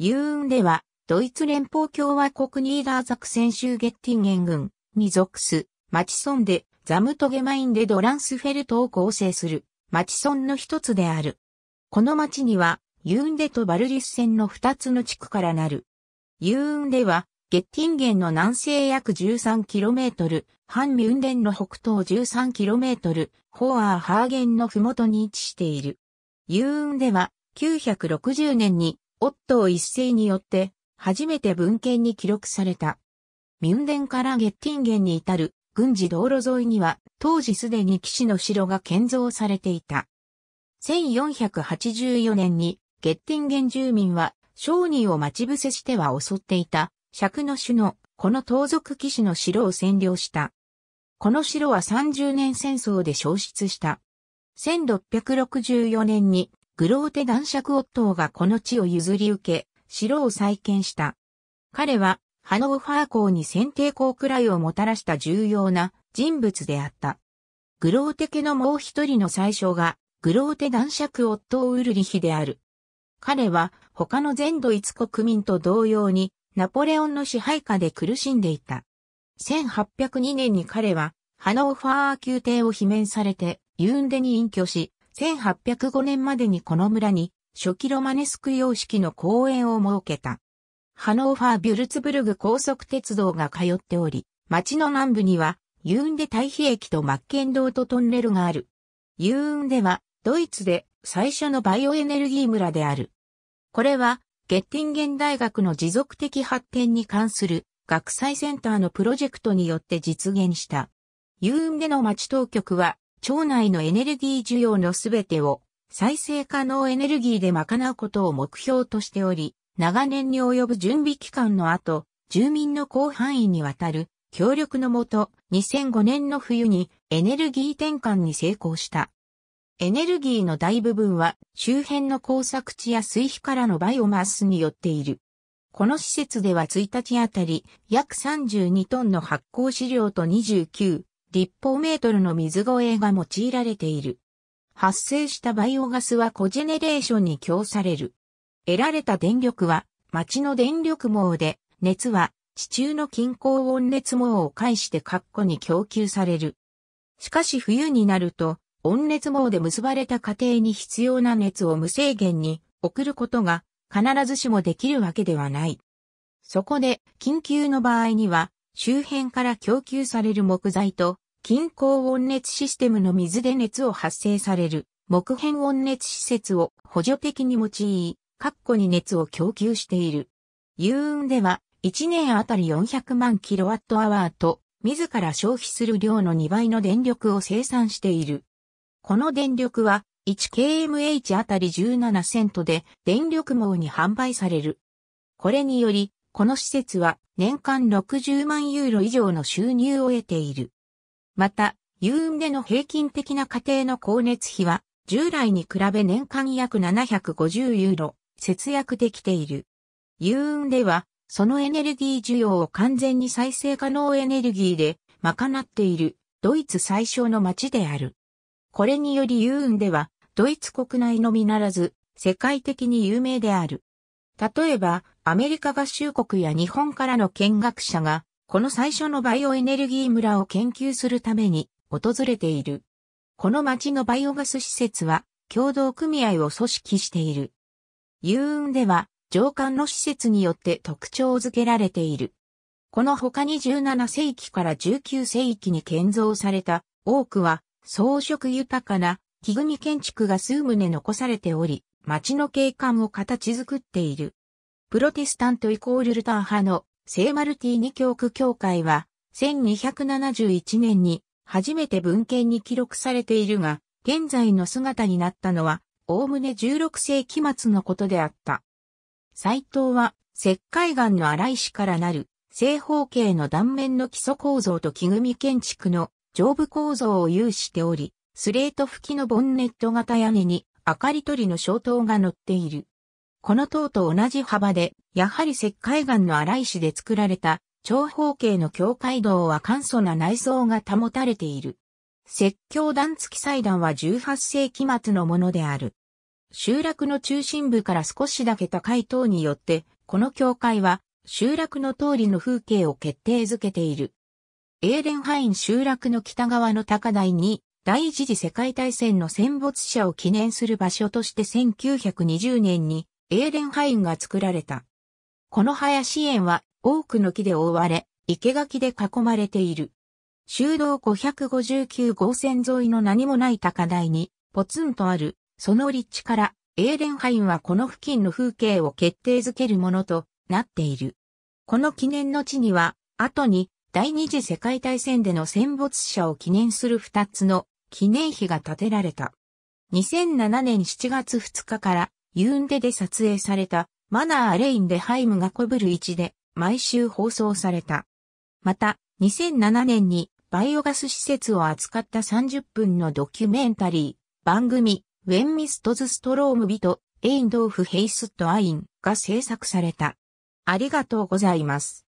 ユーンでは、ドイツ連邦共和国ニーダーザクセ州ゲッティンゲン軍に属す、マチソンで、ザムトゲマインでドランスフェルトを構成する、マチソンの一つである。この町には、ユーンデとバルリス線の二つの地区からなる。ユーンデは、ゲッティンゲンの南西約 13km、ハンミュンデンの北東 13km、ホアーハーゲンのふもとに位置している。ユーンでは、960年にオットー一世によって、初めて文献に記録された。ミュンデンからゲッティンゲンに至る軍事道路沿いには、当時すでに騎士の城が建造されていた。1484年に、ゲッティンゲン住民は、商人を待ち伏せしては襲っていた、尺の種の、この盗賊騎士の城を占領した。この城は30年戦争で消失した。1664年にグローテ男爵夫がこの地を譲り受け、城を再建した。彼は、ハノーファー校に選定校くらいをもたらした重要な人物であった。グローテ家のもう一人の最初が、グローテ男爵夫ッウルリヒである。彼は、他の全ドイツ国民と同様に、ナポレオンの支配下で苦しんでいた。1802年に彼は、ハノーファー宮廷を罷免されて、ユーンデに隠居し、1805年までにこの村に初期ロマネスク様式の公園を設けた。ハノーファー・ビュルツブルグ高速鉄道が通っており、町の南部にはユーンデ対比駅とマッケンドートトンネルがある。ユーンデはドイツで最初のバイオエネルギー村である。これはゲッティンゲン大学の持続的発展に関する学際センターのプロジェクトによって実現した。ユーンデの町当局は町内のエネルギー需要のすべてを再生可能エネルギーで賄うことを目標としており、長年に及ぶ準備期間の後、住民の広範囲にわたる協力のもと、2005年の冬にエネルギー転換に成功した。エネルギーの大部分は周辺の工作地や水肥からのバイオマスによっている。この施設では1日あたり約32トンの発酵飼料と29立方メートルの水越えが用いられている。発生したバイオガスはコジェネレーションに供される。得られた電力は町の電力網で、熱は地中の近郊温熱網を介して括弧に供給される。しかし冬になると、温熱網で結ばれた家庭に必要な熱を無制限に送ることが必ずしもできるわけではない。そこで、緊急の場合には、周辺から供給される木材と、近郊温熱システムの水で熱を発生される木片温熱施設を補助的に用い、括弧に熱を供給している。遊運では、1年あたり400万キロワットアワーと、自ら消費する量の2倍の電力を生産している。この電力は、1kmh あたり17セントで、電力網に販売される。これにより、この施設は年間60万ユーロ以上の収入を得ている。また、ユーンでの平均的な家庭の光熱費は、従来に比べ年間約750ユーロ、節約できている。ユーンでは、そのエネルギー需要を完全に再生可能エネルギーで賄っている、ドイツ最小の町である。これによりユーンでは、ドイツ国内のみならず、世界的に有名である。例えば、アメリカ合衆国や日本からの見学者が、この最初のバイオエネルギー村を研究するために訪れている。この町のバイオガス施設は共同組合を組織している。遊運では上官の施設によって特徴づけられている。この他に17世紀から19世紀に建造された多くは装飾豊かな木組み建築が数棟残されており、町の景観を形作っている。プロテスタントイコールルター派の聖マルティーニ教区教会は、1271年に初めて文献に記録されているが、現在の姿になったのは、おおむね16世紀末のことであった。斎藤は、石灰岩の荒石からなる、正方形の断面の基礎構造と木組み建築の上部構造を有しており、スレート吹きのボンネット型屋根に明かり取りの消灯が乗っている。この塔と同じ幅で、やはり石灰岩の荒石で作られた長方形の境界道は簡素な内装が保たれている。説教段付き祭壇は18世紀末のものである。集落の中心部から少しだけ高い塔によって、この教会は集落の通りの風景を決定づけている。エーレンハイン集落の北側の高台に、第一次世界大戦の戦没者を記念する場所として1920年にエーデンハインが作られた。この林園は多くの木で覆われ、生垣で囲まれている。修道559号線沿いの何もない高台にポツンとある、その立地から、エーデンハインはこの付近の風景を決定づけるものとなっている。この記念の地には、後に第二次世界大戦での戦没者を記念する二つの記念碑が建てられた。2007年7月2日からユーンデで撮影されたマナー・レイン・でハイムがコブル1で毎週放送された。また、2007年にバイオガス施設を扱った30分のドキュメンタリー、番組、ウェンミストズ・ストローム・ビト、エインドーフ・ヘイスット・アインが制作された。ありがとうございます。